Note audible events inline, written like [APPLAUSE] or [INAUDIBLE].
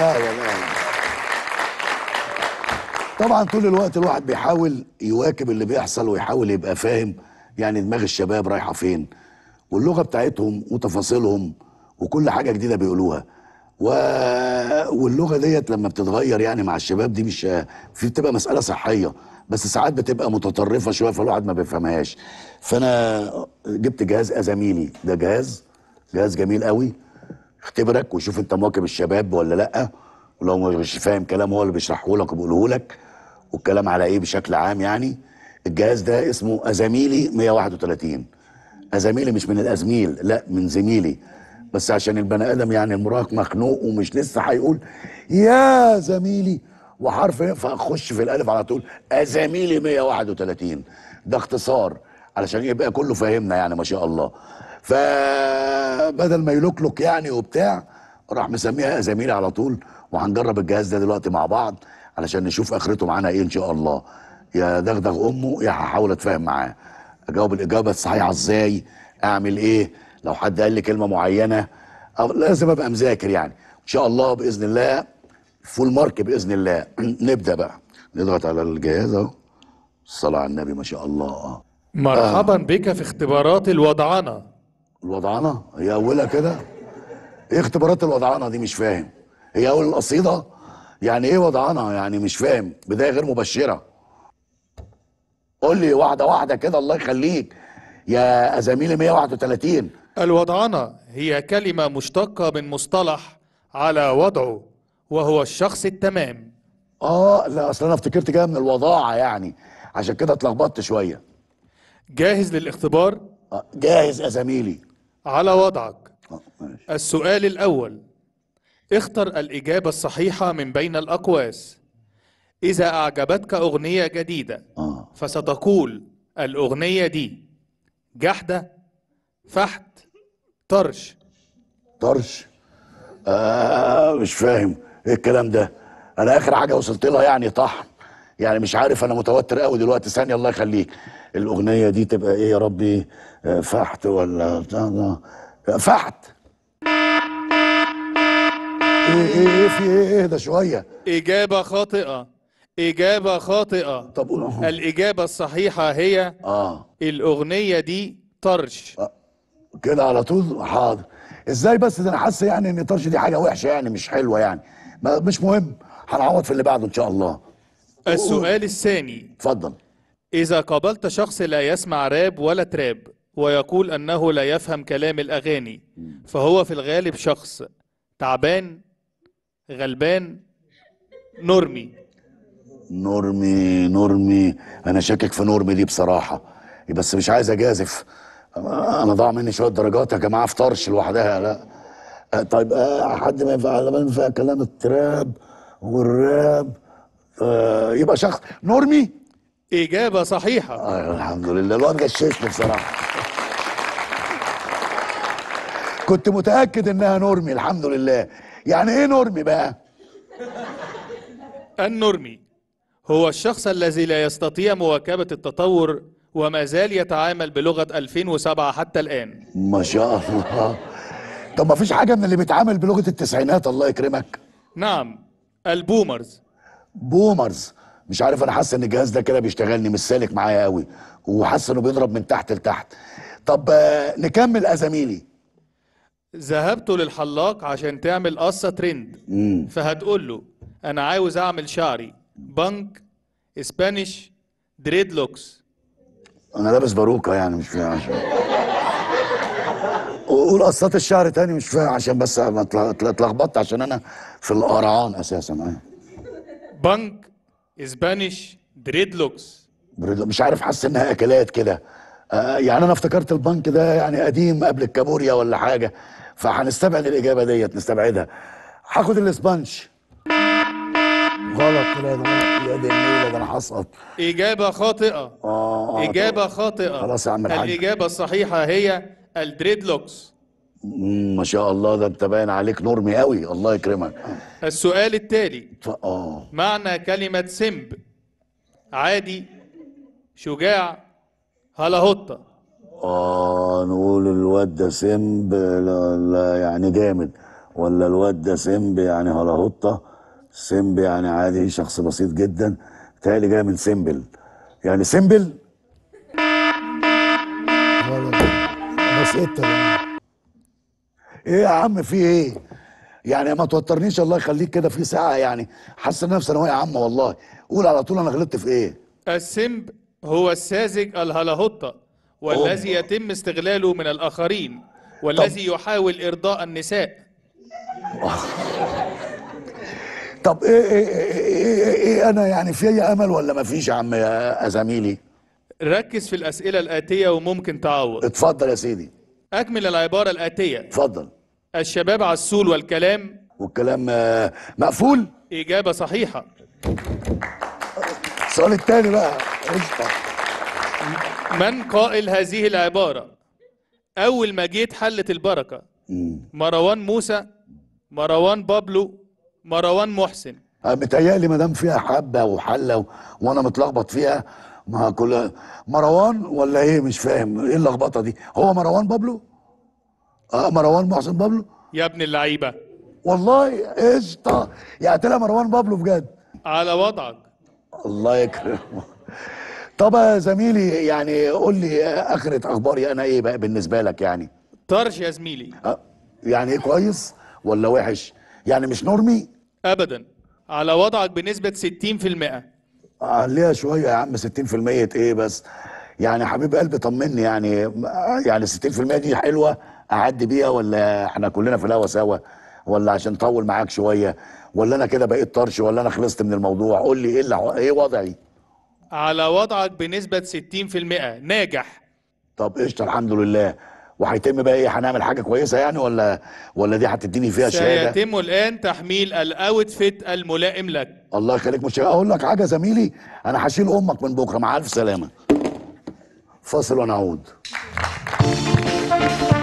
آه. طبعا طول الوقت الواحد بيحاول يواكب اللي بيحصل ويحاول يبقى فاهم يعني دماغ الشباب رايحه فين واللغه بتاعتهم وتفاصيلهم وكل حاجه جديده بيقولوها و... واللغه ديت لما بتتغير يعني مع الشباب دي مش في بتبقى مساله صحيه بس ساعات بتبقى متطرفه شويه فالواحد ما بيفهمهاش فانا جبت جهاز ازاميلي ده جهاز جهاز جميل قوي اختبرك وشوف انت مواكب الشباب ولا لا ولو مش فاهم كلام هو اللي بيشرحه لك وبيقوله لك والكلام على ايه بشكل عام يعني الجهاز ده اسمه ازميلي 131 ازميلي مش من الازميل لا من زميلي بس عشان البني ادم يعني المراهق مخنوق ومش لسه هيقول يا زميلي وحرف فاخش في الالف على طول ازميلي 131 ده اختصار علشان يبقى كله فاهمنا يعني ما شاء الله فبدل ما يلوكلوك يعني وبتاع راح مسميها زميلي على طول وهنجرب الجهاز ده دلوقتي مع بعض علشان نشوف اخرته معانا ايه ان شاء الله يا دغدغ امه يا هحاول اتفاهم معاه اجاوب الاجابه الصحيحه ازاي اعمل ايه لو حد قال لي كلمه معينه لازم ابقى مذاكر يعني ان شاء الله باذن الله فول مارك باذن الله [CLEARS THROAT] نبدا بقى نضغط على الجهاز اهو الصلاه على النبي ما شاء الله مرحبا آه. بك في اختبارات الوضعنة الوضعنة؟ هي أولها كده إيه اختبارات الوضعنة دي مش فاهم هي أول القصيدة يعني إيه وضعنة؟ يعني مش فاهم بداية غير مبشرة قول لي واحدة واحدة كده الله يخليك يا أزميلي 131 الوضعنة هي كلمة مشتقة من مصطلح على وضعه وهو الشخص التمام آه لا أصل أنا افتكرت كده من الوضاعة يعني عشان كده اتلخبطت شوية جاهز للاختبار آه، جاهز يا زميلي على وضعك آه، ماشي. السؤال الأول اختر الإجابة الصحيحة من بين الأقواس إذا أعجبتك أغنية جديدة آه. فستقول الأغنية دي جحدة فحت طرش طرش آه مش فاهم ايه الكلام ده انا اخر حاجه وصلت لها يعني طحن يعني مش عارف انا متوتر قوي دلوقتي ثانيه الله يخليك الاغنيه دي تبقى ايه يا ربي آه، فحت ولا آه، فحت ايه ايه ايه في إيه،, ايه ده شويه اجابه خاطئه إجابة خاطئة طب قول الإجابة الصحيحة هي آه. الأغنية دي طرش آه. كده على طول حاضر إزاي بس ده أنا حاسس يعني إن طرش دي حاجة وحشة يعني مش حلوة يعني ما مش مهم هنعوض في اللي بعده إن شاء الله السؤال الثاني اتفضل إذا قابلت شخص لا يسمع راب ولا تراب ويقول أنه لا يفهم كلام الأغاني فهو في الغالب شخص تعبان غلبان نورمي نورمي نورمي أنا شاكك في نورمي دي بصراحة بس مش عايز أجازف أنا ضاع مني شوية درجات يا جماعة طرش لوحدها لا طيب آه، حد ما ينفع كلام التراب والراب آه، يبقى شخص نورمي إجابة صحيحة آه الحمد لله الواد غششني بصراحة كنت متأكد إنها نورمي الحمد لله يعني إيه نورمي بقى؟ النورمي هو الشخص الذي لا يستطيع مواكبة التطور وما زال يتعامل بلغة 2007 حتى الآن ما شاء الله طب ما فيش حاجة من اللي بيتعامل بلغة التسعينات الله يكرمك نعم البومرز بومرز مش عارف انا حاسس ان الجهاز ده كده بيشتغلني مش سالك معايا قوي وحاسس انه بيضرب من تحت لتحت طب آه، نكمل ازميلي ذهبت للحلاق عشان تعمل قصه ترند فهتقول له انا عاوز اعمل شعري بنك اسبانيش دريد لوكس انا لابس باروكه يعني مش فاهم عشان وقول قصات الشعر تاني مش فاهم عشان بس اتلخبطت عشان انا في القرعان اساسا يعني. بنك اسبانيش دريدلوكس مش عارف حاسس انها اكلات كده آه، يعني انا افتكرت البنك ده يعني قديم قبل الكابوريا ولا حاجه فهنستبعد الاجابه ديت نستبعدها هاخد الاسبانش غلط طلعت يا دي النيله ده انا هسقط اجابه خاطئه اه, آه، اجابه خاطئه خلاص يا عم الحاج الاجابه الصحيحه هي الدريدلوكس ما شاء الله ده انت باين عليك نورمي قوي الله يكرمك السؤال التالي اه معنى كلمة سمب عادي شجاع هلاهوطة اه نقول الواد ده سمب لا, لا يعني جامد ولا الواد ده سمب يعني هلاهوطة سمب يعني عادي شخص بسيط جدا تالي جاي من سمبل يعني سمبل بس انت ايه يا عم في ايه يعني ما توترنيش الله يخليك كده في ساعه يعني حاسس نفسي انا يا عم والله قول على طول انا غلطت في ايه السمب هو الساذج الهلهطه والذي يتم استغلاله من الاخرين والذي يحاول ارضاء النساء [LAUGHS] طب إيه إيه, ايه ايه ايه انا يعني في امل ولا ما فيش يا عم يا زميلي ركز في الاسئله الاتيه وممكن تعوض اتفضل يا سيدي اكمل العباره الاتيه اتفضل الشباب عسول والكلام والكلام آه، مقفول إجابة صحيحة السؤال الثاني بقى من قائل هذه العبارة أول ما جيت حلت البركة مروان موسى مروان بابلو مروان محسن بتهيألي ما دام فيها حبة وحلة و... وأنا متلخبط فيها ما كل مروان ولا إيه مش فاهم إيه اللخبطة دي هو مروان بابلو اه مروان محسن بابلو يا ابن اللعيبه والله قشطه يعني طلع مروان بابلو بجد على وضعك الله يكرمك طب يا زميلي يعني قول لي اخره اخباري انا ايه بقى بالنسبه لك يعني طرش يا زميلي أه يعني ايه كويس ولا وحش يعني مش نورمي ابدا على وضعك بنسبه 60% عليها شويه يا عم 60% ايه بس يعني حبيب قلبي طمني يعني يعني 60% دي حلوه اعدي بيها ولا احنا كلنا في الهوا سوا ولا عشان طول معاك شويه ولا انا كده بقيت طرش ولا انا خلصت من الموضوع قول لي ايه اللي ايه وضعي على وضعك بنسبه 60% ناجح طب قشطه الحمد لله وهيتم بقى ايه هنعمل حاجه كويسه يعني ولا ولا دي هتديني فيها شهاده سيتم الان تحميل الاوتفيت الملائم لك الله يخليك مش اقول لك حاجه زميلي انا هشيل امك من بكره مع الف سلامه فاصل ونعود